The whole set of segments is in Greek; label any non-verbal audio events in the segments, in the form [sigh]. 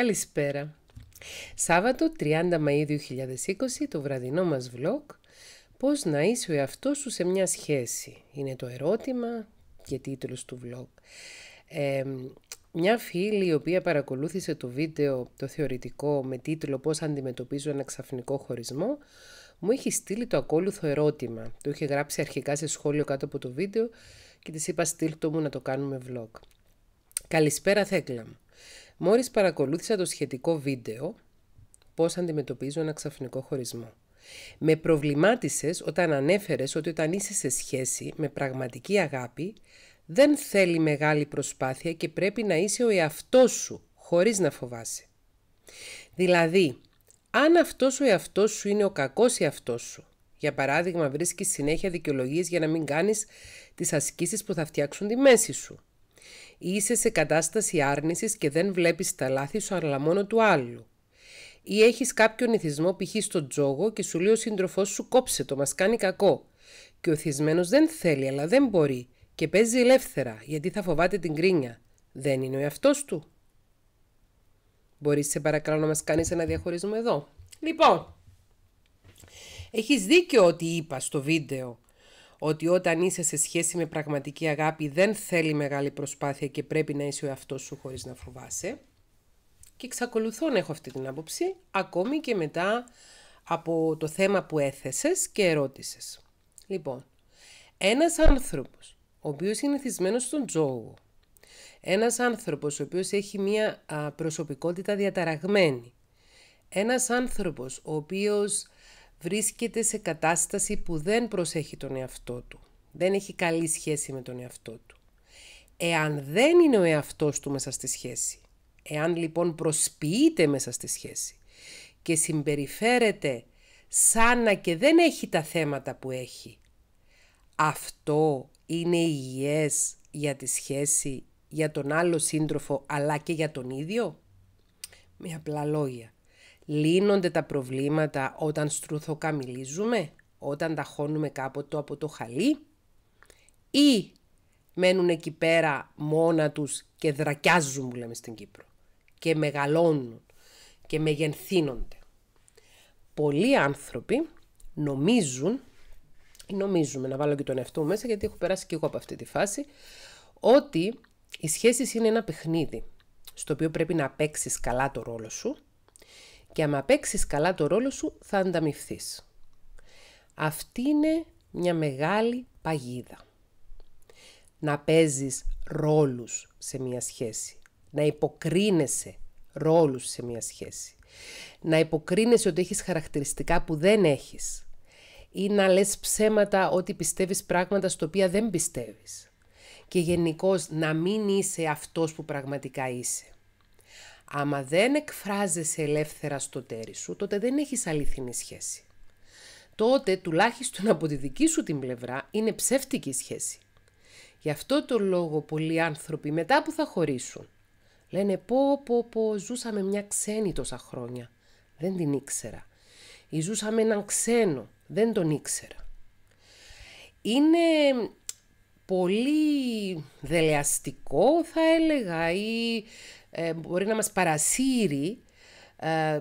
Καλησπέρα. Σάββατο 30 Μαΐου 2020 το βραδινό μας vlog «Πώς να είσαι ο εαυτός σου σε μια σχέση» είναι το ερώτημα και τίτλος του vlog. μια φίλη η οποία παρακολούθησε το βίντεο το θεωρητικό με τίτλο «Πώς αντιμετωπίζω ένα ξαφνικό χωρισμό» μου έχει στείλει το ακόλουθο ερώτημα. Το είχε γράψει αρχικά σε σχόλιο κάτω από το βίντεο και της είπα στείλ το μου να το κάνουμε vlog. Καλησπέρα Θέκλα Μόλις παρακολούθησα το σχετικό βίντεο πώς αντιμετωπίζω ένα ξαφνικό χωρισμό. Με προβλημάτισες όταν ανέφερες ότι όταν είσαι σε σχέση με πραγματική αγάπη δεν θέλει μεγάλη προσπάθεια και πρέπει να είσαι ο εαυτός σου χωρίς να φοβάσαι. Δηλαδή, αν αυτός ο εαυτός σου είναι ο κακός εαυτός σου, για παράδειγμα βρίσκεις συνέχεια δικαιολογίες για να μην κάνεις τις ασκήσεις που θα φτιάξουν τη μέση σου, Είσαι σε κατάσταση άρνησης και δεν βλέπεις τα λάθη σου αλλά μόνο του άλλου. Ή έχεις κάποιο νηθισμό π.χ. στον τζόγο και σου λέει ο σύντροφός σου κόψε το, μας κάνει κακό. Και ο θυσμένος δεν θέλει αλλά δεν μπορεί και παίζει ελεύθερα γιατί θα φοβάται την κρίνια. Δεν είναι ο εαυτός του. Μπορείς σε παρακαλώ να μας κάνεις ένα διαχωρισμό εδώ. Λοιπόν, έχεις δίκιο ότι είπα στο βίντεο ότι όταν είσαι σε σχέση με πραγματική αγάπη δεν θέλει μεγάλη προσπάθεια και πρέπει να είσαι ο εαυτός σου χωρίς να φοβάσαι. Και εξακολουθώ να έχω αυτή την άποψη, ακόμη και μετά από το θέμα που έθεσες και ερώτησες. Λοιπόν, ένας άνθρωπος ο οποίος είναι θυσμένος στον τζόγο, ένας άνθρωπος ο οποίος έχει μία προσωπικότητα διαταραγμένη, ένας άνθρωπος ο οποίος βρίσκεται σε κατάσταση που δεν προσέχει τον εαυτό του. Δεν έχει καλή σχέση με τον εαυτό του. Εάν δεν είναι ο εαυτός του μέσα στη σχέση, εάν λοιπόν προσποιείται μέσα στη σχέση και συμπεριφέρεται σαν να και δεν έχει τα θέματα που έχει, αυτό είναι υγιές για τη σχέση, για τον άλλο σύντροφο αλλά και για τον ίδιο. Με απλά λόγια λύνονται τα προβλήματα όταν στρουθοκαμιλίζουμε, όταν ταχώνουμε κάποτε από το χαλί ή μένουν εκεί πέρα μόνα τους και δρακιάζουν που λέμε στην Κύπρο και μεγαλώνουν και μεγενθύνονται. Πολλοί άνθρωποι νομίζουν, νομίζουμε να βάλω και τον εαυτό μέσα γιατί έχω περάσει και εγώ από αυτή τη φάση, ότι οι σχέσεις είναι ένα παιχνίδι στο οποίο πρέπει να παίξεις καλά το ρόλο σου και άμα παίξεις καλά το ρόλο σου θα ανταμυφθείς. Αυτή είναι μια μεγάλη παγίδα. Να παίζεις ρόλους σε μια σχέση. Να υποκρίνεσαι ρόλους σε μια σχέση. Να υποκρίνεσαι ότι έχεις χαρακτηριστικά που δεν έχεις. Ή να λες ψέματα ότι πιστεύεις πράγματα στο οποία δεν πιστεύεις. Και γενικώς να μην είσαι αυτός που πραγματικά είσαι. Άμα δεν εκφράζεσαι ελεύθερα στο τέρι σου, τότε δεν έχεις αληθινή σχέση. Τότε, τουλάχιστον από τη δική σου την πλευρά, είναι ψεύτικη σχέση. Γι' αυτό το λόγο πολλοί άνθρωποι μετά που θα χωρίσουν, λένε πω πω πω ζουσαμε μια ξένη τόσα χρόνια, δεν την ήξερα. Ή ζούσαμε έναν ξένο, δεν τον ήξερα. Είναι πολύ δελεαστικό θα έλεγα ή ε, μπορεί να μας παρασύρει ε,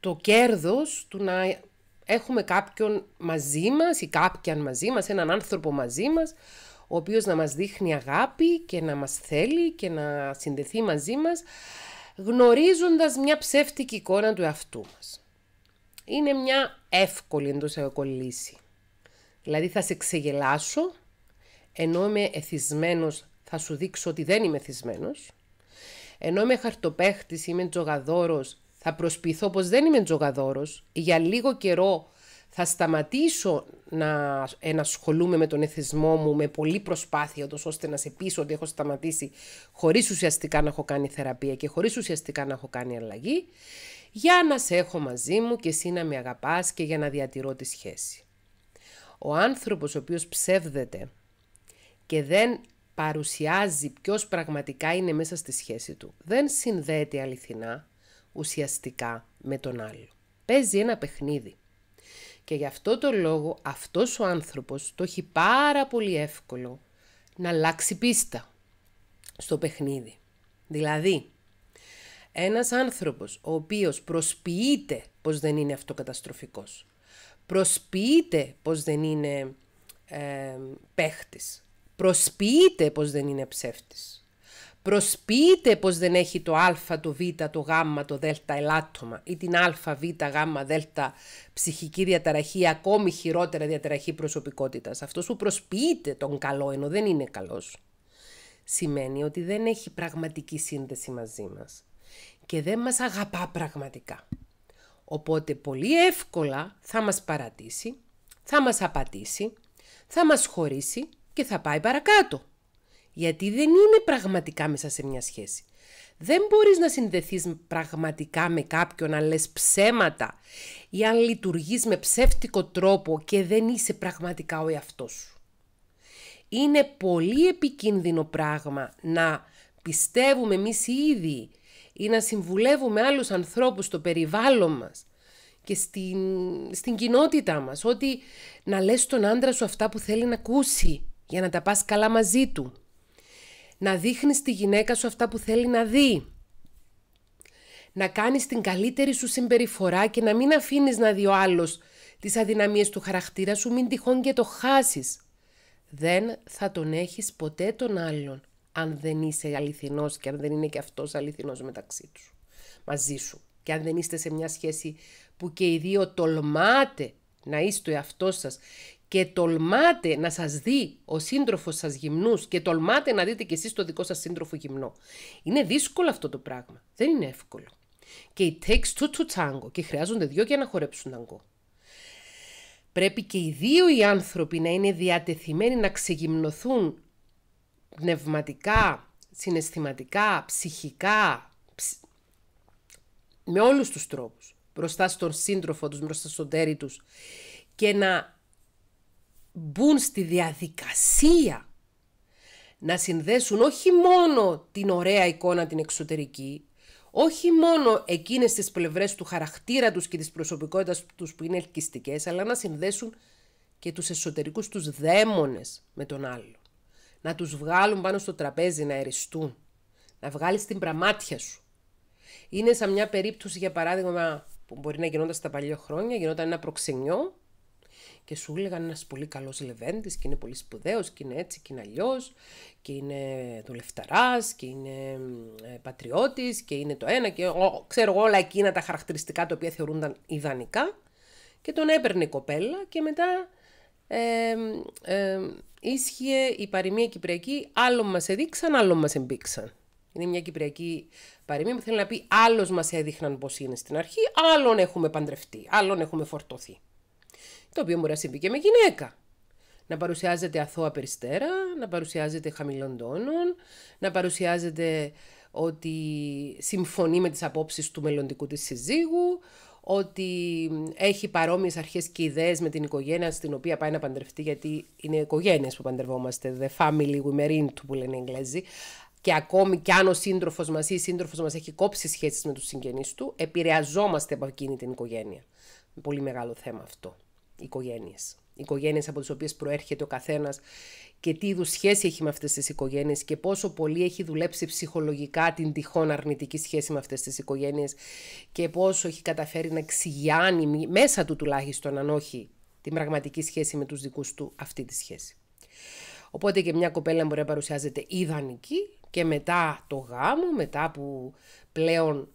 το κέρδος του να έχουμε κάποιον μαζί μας ή κάποιαν μαζί μας, έναν άνθρωπο μαζί μας, ο οποίος να μας δείχνει αγάπη και να μας θέλει και να συνδεθεί μαζί μας, γνωρίζοντας μια ψεύτικη εικόνα του εαυτού μας. Είναι μια εύκολη εντός λύση. Δηλαδή θα σε ξεγελάσω ενώ είμαι εθισμένος θα σου δείξω ότι δεν είμαι εθισμένος. Ενώ είμαι ή είμαι τζογαδόρος, θα προσποιηθώ πως δεν είμαι τζογαδόρος. Για λίγο καιρό θα σταματήσω να ενασχολούμαι με τον εθισμό μου με πολλή προσπάθεια, ώστε να σε πείσω ότι έχω σταματήσει χωρίς ουσιαστικά να έχω κάνει θεραπεία και χωρίς ουσιαστικά να έχω κάνει αλλαγή, για να σε έχω μαζί μου και εσύ να με αγαπάς και για να διατηρώ τη σχέση. Ο άνθρωπος ο οποίος ψεύδεται και δεν παρουσιάζει ποιος πραγματικά είναι μέσα στη σχέση του. Δεν συνδέεται αληθινά, ουσιαστικά, με τον άλλο. Παίζει ένα παιχνίδι. Και γι' αυτό το λόγο αυτός ο άνθρωπος το έχει πάρα πολύ εύκολο να αλλάξει πίστα στο παιχνίδι. Δηλαδή, ένας άνθρωπος ο οποίος προσποιείται πως δεν είναι αυτοκαταστροφικός, προσποιείται πως δεν είναι ε, παίχτης, Προσποιείται πως δεν είναι ψεύτης. Προσποιείται πως δεν έχει το α, το β, το γ, το δ ελάττωμα ή την α, β, γ, δ ψυχική διαταραχή ή ακόμη χειρότερα διαταραχή προσωπικότητας. Αυτός που προσποιείται τον καλό ενώ δεν είναι καλός σημαίνει ότι δεν έχει πραγματική σύνδεση μαζί μας και δεν μας αγαπά πραγματικά. Οπότε πολύ εύκολα θα μας παρατήσει, θα μας απατήσει, θα μας χωρίσει και θα πάει παρακάτω. Γιατί δεν είναι πραγματικά μέσα σε μια σχέση. Δεν μπορείς να συνδεθείς πραγματικά με κάποιον να λες ψέματα ή αν λειτουργείς με ψεύτικο τρόπο και δεν είσαι πραγματικά ο εαυτός σου. Είναι πολύ επικίνδυνο πράγμα να πιστεύουμε εμείς οι ίδιοι ή να συμβουλεύουμε άλλους ανθρώπους στο περιβάλλον μας και στην, στην κοινότητά μας ότι να λες τον άντρα σου αυτά που θέλει να ακούσει για να τα πας καλά μαζί του. Να δείχνεις τη γυναίκα σου αυτά που θέλει να δει. Να κάνεις την καλύτερη σου συμπεριφορά και να μην αφήνεις να δει ο άλλος τις αδυναμίες του χαρακτήρα σου, μην τυχόν και το χάσεις. Δεν θα τον έχεις ποτέ τον άλλον, αν δεν είσαι αληθινός και αν δεν είναι και αυτός αληθινός μεταξύ τους, μαζί σου. Και αν δεν είστε σε μια σχέση που και οι δύο τολμάτε να είστε ο εαυτός σας και τολμάτε να σας δει ο σύντροφος σας γυμνούς και τολμάτε να δείτε και εσείς το δικό σας σύντροφο γυμνό. Είναι δύσκολο αυτό το πράγμα. Δεν είναι εύκολο. Και οι takes two to tango και χρειάζονται δύο για να χορέψουν ταγκό. Πρέπει και οι δύο οι άνθρωποι να είναι διατεθειμένοι να ξεγυμνοθούν πνευματικά, συναισθηματικά, ψυχικά, με όλους τους τρόπους, μπροστά στον σύντροφο τους, μπροστά στον τέρι τους και να μπουν στη διαδικασία να συνδέσουν όχι μόνο την ωραία εικόνα την εξωτερική, όχι μόνο εκείνες τις πλευρές του χαρακτήρα τους και της προσωπικότητας τους που είναι ελκυστικές, αλλά να συνδέσουν και τους εσωτερικούς τους δαίμονες με τον άλλο. Να τους βγάλουν πάνω στο τραπέζι, να εριστούν. Να βγάλεις την πραμάτια σου. Είναι σαν μια περίπτωση, για παράδειγμα, που μπορεί να γινόταν στα παλιά χρόνια, γινόταν ένα προξενιό και σου έλεγαν ένας πολύ καλός λεβέντης, και είναι πολύ σπουδαίος και είναι έτσι και είναι αλλιώς και είναι δουλευταρά και είναι ε, πατριώτης και είναι το ένα και ό, ξέρω όλα εκείνα τα χαρακτηριστικά τα οποία θεωρούνταν ιδανικά και τον έπαιρνε η κοπέλα και μετά ε, ε, ίσχυε η παροιμία κυπριακή άλλο μας έδειξαν, άλλο μας εμπίξαν». Είναι μια κυπριακή παροιμία που θέλει να πει άλλος μας έδειχναν πως είναι στην αρχή, άλλον έχουμε παντρευτεί, άλλον έχουμε φορτωθεί το οποίο μπορεί να συμβεί και με γυναίκα. Να παρουσιάζεται αθώα περιστέρα, να παρουσιάζεται χαμηλών τόνων, να παρουσιάζεται ότι συμφωνεί με τις απόψεις του μελλοντικού της συζύγου, ότι έχει παρόμοιες αρχές και ιδέες με την οικογένεια στην οποία πάει να παντρευτεί, γιατί είναι οικογένειες που παντρευόμαστε, the family we marry into που λένε οι Εγγλέζοι, και ακόμη κι αν ο σύντροφος μας ή η σύντροφος μας έχει κόψει σχέσεις με τους συγγενείς του, επηρεαζόμαστε από εκείνη την οικογένεια. Πολύ μεγάλο θέμα αυτό οικογένειες. Οικογένειες από τις οποίες προέρχεται ο καθένας και τι είδους σχέση έχει με αυτές τις οικογένειες και πόσο πολύ έχει δουλέψει ψυχολογικά την τυχόν αρνητική σχέση με αυτές τις οικογένειες και πόσο έχει καταφέρει να εξηγιάνει μέσα του τουλάχιστον αν όχι την πραγματική σχέση με τους δικούς του αυτή τη σχέση. Οπότε και μια κοπέλα μπορεί να παρουσιάζεται ιδανική και μετά το γάμο, μετά που πλέον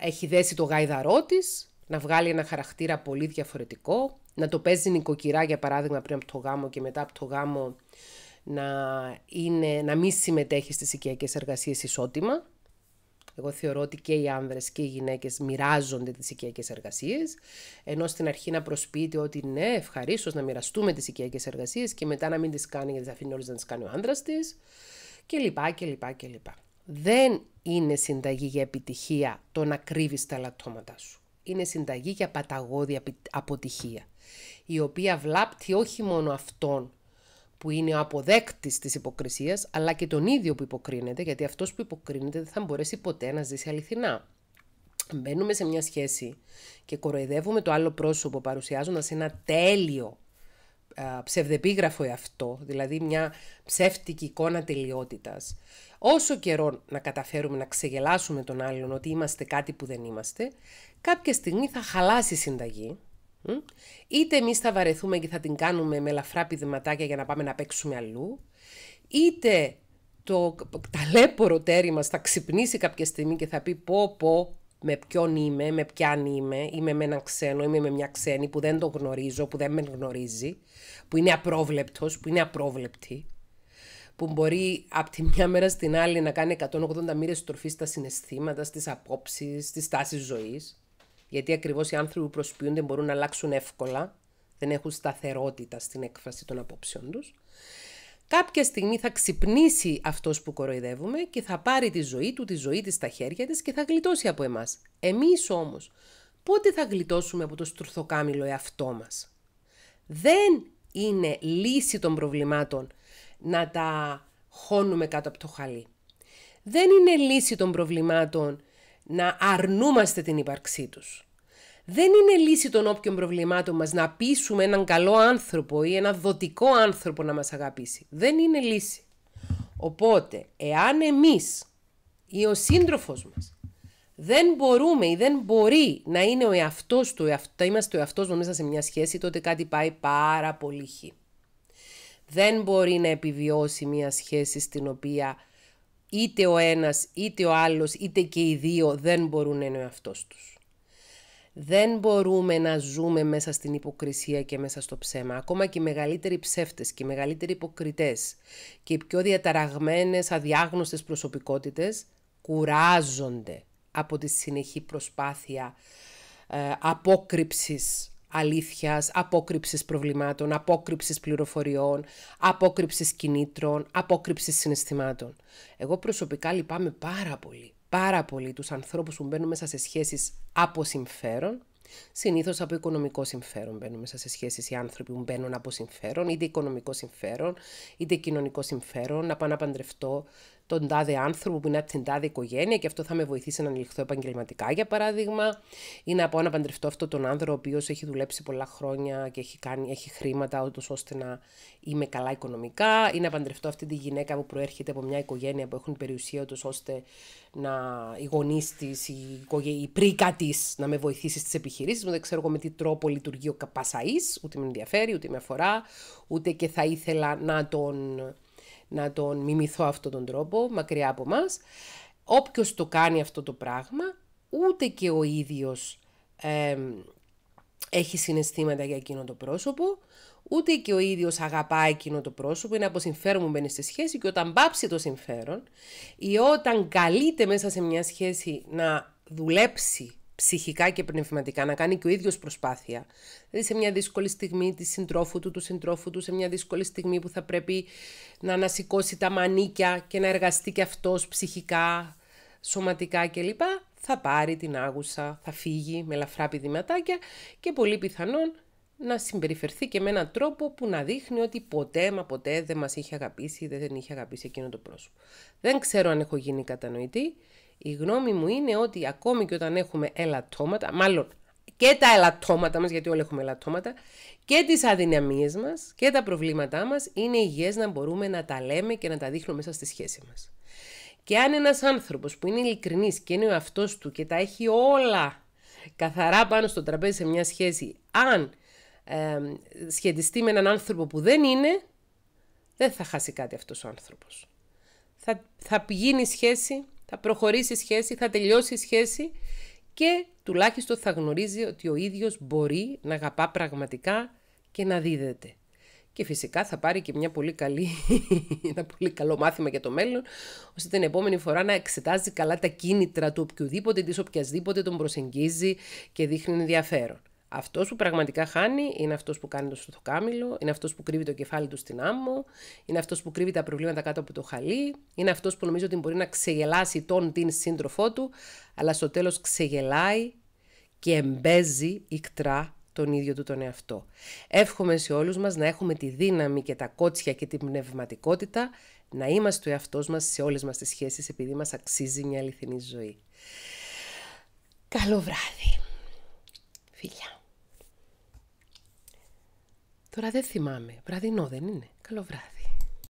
έχει δέσει το γαϊδαρό της, να βγάλει ένα χαρακτήρα πολύ διαφορετικό, να το παίζει νοικοκυρά για παράδειγμα πριν από το γάμο και μετά από το γάμο να, είναι, να μην συμμετέχει στις οικιακές εργασίες ισότιμα. Εγώ θεωρώ ότι και οι άνδρες και οι γυναίκες μοιράζονται τις οικιακές εργασίες, ενώ στην αρχή να προσποιείται ότι ναι, ευχαρίστως να μοιραστούμε τις οικιακές εργασίες και μετά να μην τις κάνει γιατί θα αφήνει όλες να τις κάνει ο άνδρας της και λοιπά και λοιπά και λοιπά. Δεν είναι συνταγή για επιτυχία το να κρύβεις τα λατώματά σου. Είναι συνταγή για παταγώδη αποτυχία η οποία βλάπτει όχι μόνο αυτόν που είναι ο αποδέκτης της υποκρισίας, αλλά και τον ίδιο που υποκρίνεται, γιατί αυτός που υποκρίνεται δεν θα μπορέσει ποτέ να ζήσει αληθινά. Μπαίνουμε σε μια σχέση και κοροϊδεύουμε το άλλο πρόσωπο παρουσιάζοντας ένα τέλειο ψευδεπίγραφο εαυτό, δηλαδή μια ψεύτικη εικόνα τελειότητας. Όσο καιρό να καταφέρουμε να ξεγελάσουμε τον άλλον ότι είμαστε κάτι που δεν είμαστε, κάποια στιγμή θα χαλάσει η συνταγή Είτε εμείς θα βαρεθούμε και θα την κάνουμε με ελαφρά πηδηματάκια για να πάμε να παίξουμε αλλού, είτε το ταλέπορο τέρι μας θα ξυπνήσει κάποια στιγμή και θα πει πω πω με ποιον είμαι, με ποιαν είμαι, είμαι με έναν ξένο, είμαι με μια ξένη που δεν τον γνωρίζω, που δεν με γνωρίζει, που είναι απρόβλεπτος, που είναι απρόβλεπτη, που μπορεί από τη μια μέρα στην άλλη να κάνει 180 μοίρες στροφή στα συναισθήματα, στις απόψεις, στις τάσεις ζωής. Γιατί ακριβώς οι άνθρωποι που προσποιούνται μπορούν να αλλάξουν εύκολα, δεν έχουν σταθερότητα στην έκφραση των απόψεων τους. Κάποια στιγμή θα ξυπνήσει αυτός που κοροϊδεύουμε και θα πάρει τη ζωή του, τη ζωή της στα χέρια της και θα γλιτώσει από εμάς. Εμείς όμως, πότε θα γλιτώσουμε από το στουρθοκάμιλο εαυτό μας. Δεν είναι λύση των προβλημάτων να τα χώνουμε κάτω από το χαλί. Δεν είναι λύση των προβλημάτων να αρνούμαστε την ύπαρξή τους. Δεν είναι λύση των όποιων προβλημάτων μας να πείσουμε έναν καλό άνθρωπο ή ένα δοτικό άνθρωπο να μας αγαπήσει. Δεν είναι λύση. Οπότε, εάν εμείς ή ο σύντροφος μας δεν μπορούμε ή δεν μπορεί να είναι ο εαυτός του, εαυτό, είμαστε ο εαυτός μας μέσα σε μια σχέση, τότε κάτι πάει πάρα πολύ χει. Δεν μπορεί να επιβιώσει μια σχέση στην οποία είτε ο ένας, είτε ο άλλος, είτε και οι δύο δεν μπορούν να είναι ο εαυτός τους. Δεν μπορούμε να ζούμε μέσα στην υποκρισία και μέσα στο ψέμα. Ακόμα και οι μεγαλύτεροι ψεύτες και οι μεγαλύτεροι υποκριτές και οι πιο διαταραγμένες, αδιάγνωστες προσωπικότητες κουράζονται από τη συνεχή προσπάθεια ε, αλήθειας, απόκρυψης προβλημάτων, απόκρυψης πληροφοριών, απόκρυψης κινήτρων, απόκρυψης συναισθημάτων. Εγώ προσωπικά λυπάμαι πάρα πολύ, πάρα πολύ τους ανθρώπους που μπαίνουν μέσα σε σχέσεις από συμφέρον, Συνήθως από οικονομικό συμφέρον μπαίνουν μέσα σε σχέσεις οι άνθρωποι που μπαίνουν από συμφέρον, είτε οικονομικό συμφέρον, είτε κοινωνικό συμφέρον, να πάω να παντρευτώ τον τάδε άνθρωπο που είναι από την τάδε οικογένεια και αυτό θα με βοηθήσει να ανοιχθώ επαγγελματικά, για παράδειγμα, ή να πάω να παντρευτώ αυτόν τον άνθρωπο ο οποίος έχει δουλέψει πολλά χρόνια και έχει, κάνει, έχει χρήματα, ούτως ώστε να είμαι καλά οικονομικά, ή να παντρευτώ αυτή τη γυναίκα που προέρχεται από μια οικογένεια που έχουν περιουσία, ούτως ώστε να οι γονείς της, η, η πρίκα της να με βοηθήσει στις επιχειρήσεις μου. Δεν ξέρω εγώ με τι τρόπο λειτουργεί ο Καπασαή, ούτε με ενδιαφέρει, ούτε με αφορά, ούτε και θα ήθελα να τον να τον μιμηθώ αυτόν τον τρόπο μακριά από μας. Όποιος το κάνει αυτό το πράγμα, ούτε και ο ίδιος έχει συναισθήματα για εκείνο το πρόσωπο, ούτε και ο ίδιος αγαπάει εκείνο το πρόσωπο, είναι από συμφέρον μου μπαίνει στη σχέση και όταν πάψει το συμφέρον ή όταν καλείται μέσα σε μια σχέση να δουλέψει ψυχικά και πνευματικά, να κάνει και ο ίδιος προσπάθεια. Δηλαδή σε μια δύσκολη στιγμή της συντρόφου του, του συντρόφου του, σε μια δύσκολη στιγμή που θα πρέπει να ανασηκώσει τα μανίκια και να εργαστεί και αυτός ψυχικά, σωματικά κλπ. Θα πάρει την άγουσα, θα φύγει με ελαφρά πηδηματάκια και πολύ πιθανόν να συμπεριφερθεί και με έναν τρόπο που να δείχνει ότι ποτέ μα ποτέ δεν μας είχε αγαπήσει ή δεν είχε αγαπήσει εκείνο το πρόσωπο. Δεν ξέρω αν έχω γίνει κατανοητή. Η γνώμη μου είναι ότι ακόμη και όταν έχουμε ελαττώματα, μάλλον και τα ελαττώματα μας, γιατί όλοι έχουμε ελαττώματα, και τις αδυναμίες μας και τα προβλήματά μας, είναι υγιές να μπορούμε να τα λέμε και να τα δείχνουμε μέσα στη σχέση μας. Και αν ένας άνθρωπος που είναι ειλικρινής και είναι ο αυτός του και τα έχει όλα καθαρά πάνω στο τραπέζι σε μια σχέση, αν ε, σχετιστεί με έναν άνθρωπο που δεν είναι, δεν θα χάσει κάτι αυτός ο άνθρωπος. Θα, θα πηγαίνει η σχέση θα προχωρήσει η σχέση, θα τελειώσει η σχέση και τουλάχιστον θα γνωρίζει ότι ο ίδιος μπορεί να αγαπά πραγματικά και να δίδεται. Και φυσικά θα πάρει και μια πολύ καλή, [laughs] ένα πολύ καλό μάθημα για το μέλλον, ώστε την επόμενη φορά να εξετάζει καλά τα κίνητρα του οποιοδήποτε, της οποιασδήποτε τον προσεγγίζει και δείχνει ενδιαφέρον. Αυτός που πραγματικά χάνει είναι αυτός που κάνει το στρουθοκάμιλο, είναι αυτός που κρύβει το κεφάλι του στην άμμο, είναι αυτός που κρύβει τα προβλήματα κάτω από το χαλί, είναι αυτός που νομίζω ότι μπορεί να ξεγελάσει τον την σύντροφό του, αλλά στο τέλος ξεγελάει και εμπέζει ικτρά τον ίδιο του τον εαυτό. Εύχομαι σε όλους μας να έχουμε τη δύναμη και τα κότσια και την πνευματικότητα να είμαστε ο εαυτός μας σε όλες μας τις σχέσεις επειδή μας αξίζει μια αληθινή ζωή. Καλό βράδυ. Φιλιά. Τώρα δεν θυμάμαι. Βραδινό δεν είναι. Καλό βράδυ.